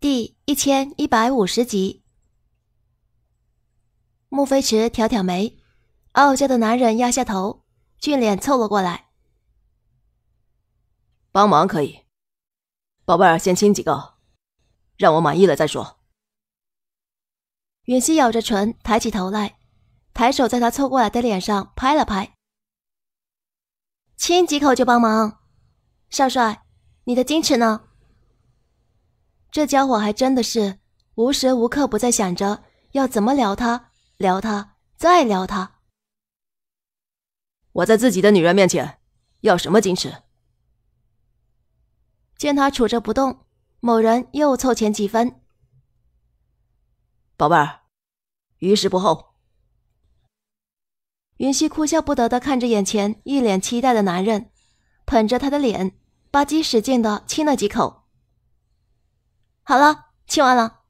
第一千一百五十集，莫飞驰挑挑眉，傲娇的男人压下头，俊脸凑了过来，帮忙可以，宝贝儿先亲几个，让我满意了再说。允熙咬着唇，抬起头来，抬手在他凑过来的脸上拍了拍，亲几口就帮忙，少帅，你的矜持呢？这家伙还真的是无时无刻不在想着要怎么撩他、撩他、再撩他。我在自己的女人面前要什么矜持？见他杵着不动，某人又凑前几分：“宝贝儿，于时不候。”云溪哭笑不得的看着眼前一脸期待的男人，捧着他的脸，吧唧使劲的亲了几口。好了，亲完了。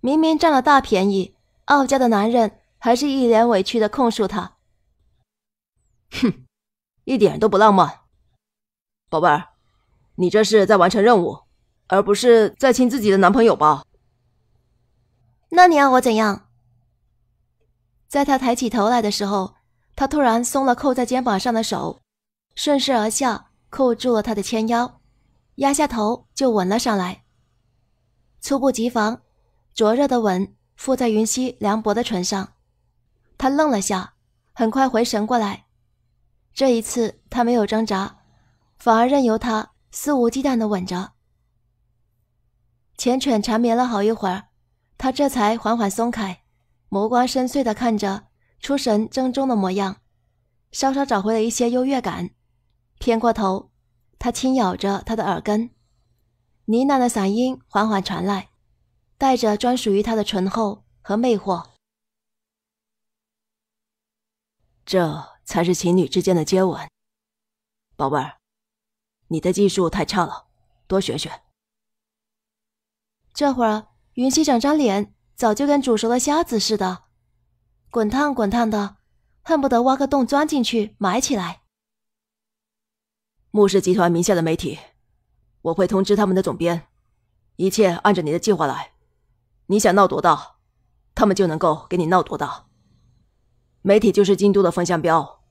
明明占了大便宜，傲娇的男人还是一脸委屈的控诉他：“哼，一点都不浪漫，宝贝儿，你这是在完成任务，而不是在亲自己的男朋友吧？”那你要我怎样？在他抬起头来的时候，他突然松了扣在肩膀上的手，顺势而下，扣住了他的纤腰。压下头就吻了上来，猝不及防，灼热的吻附在云溪凉薄的唇上，他愣了下，很快回神过来。这一次他没有挣扎，反而任由他肆无忌惮的吻着。浅犬缠绵了好一会儿，他这才缓缓松开，眸光深邃的看着，出神怔中的模样，稍稍找回了一些优越感，偏过头。他轻咬着她的耳根，呢喃的嗓音缓缓传来，带着专属于他的醇厚和魅惑。这才是情侣之间的接吻，宝贝儿，你的技术太差了，多学学。这会儿，云溪整张脸早就跟煮熟的虾子似的，滚烫滚烫的，恨不得挖个洞钻进去埋起来。穆氏集团名下的媒体，我会通知他们的总编，一切按着你的计划来。你想闹多大，他们就能够给你闹多大。媒体就是京都的风向标，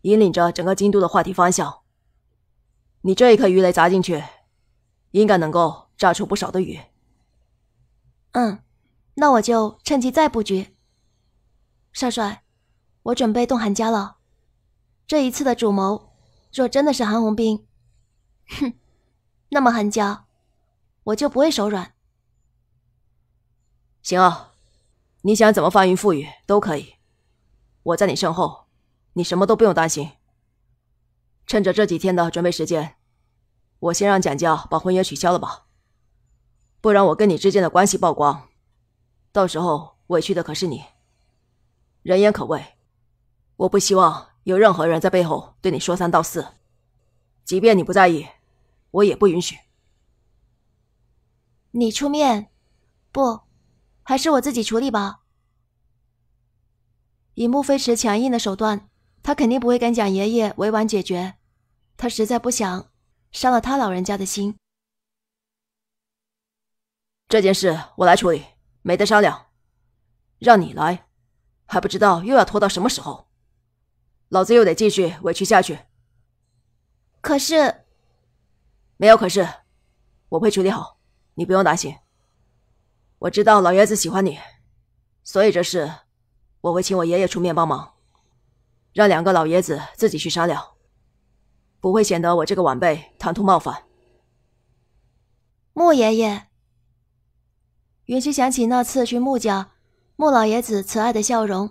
引领着整个京都的话题方向。你这一颗鱼雷砸进去，应该能够炸出不少的鱼。嗯，那我就趁机再布局。少帅，我准备动韩家了。这一次的主谋。若真的是韩红兵，哼，那么韩娇，我就不会手软。行，啊，你想怎么翻云覆雨都可以，我在你身后，你什么都不用担心。趁着这几天的准备时间，我先让蒋家把婚约取消了吧，不然我跟你之间的关系曝光，到时候委屈的可是你。人言可畏，我不希望。有任何人在背后对你说三道四，即便你不在意，我也不允许。你出面，不，还是我自己处理吧。以穆飞驰强硬的手段，他肯定不会跟蒋爷爷委婉解决，他实在不想伤了他老人家的心。这件事我来处理，没得商量。让你来，还不知道又要拖到什么时候。老子又得继续委屈下去。可是，没有可是，我会处理好，你不用担心。我知道老爷子喜欢你，所以这事我会请我爷爷出面帮忙，让两个老爷子自己去商量，不会显得我这个晚辈唐突冒犯。穆爷爷，云溪想起那次去穆家，穆老爷子慈爱的笑容，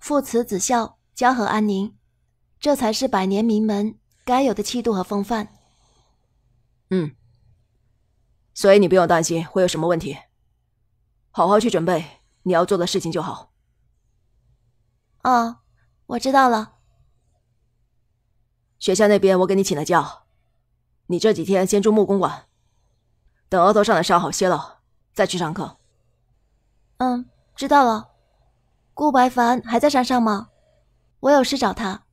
父慈子孝，家和安宁。这才是百年名门该有的气度和风范。嗯，所以你不用担心会有什么问题，好好去准备你要做的事情就好。哦，我知道了。学校那边我给你请了假，你这几天先住穆公馆，等额头上的伤好些了再去上课。嗯，知道了。顾白凡还在山上吗？我有事找他。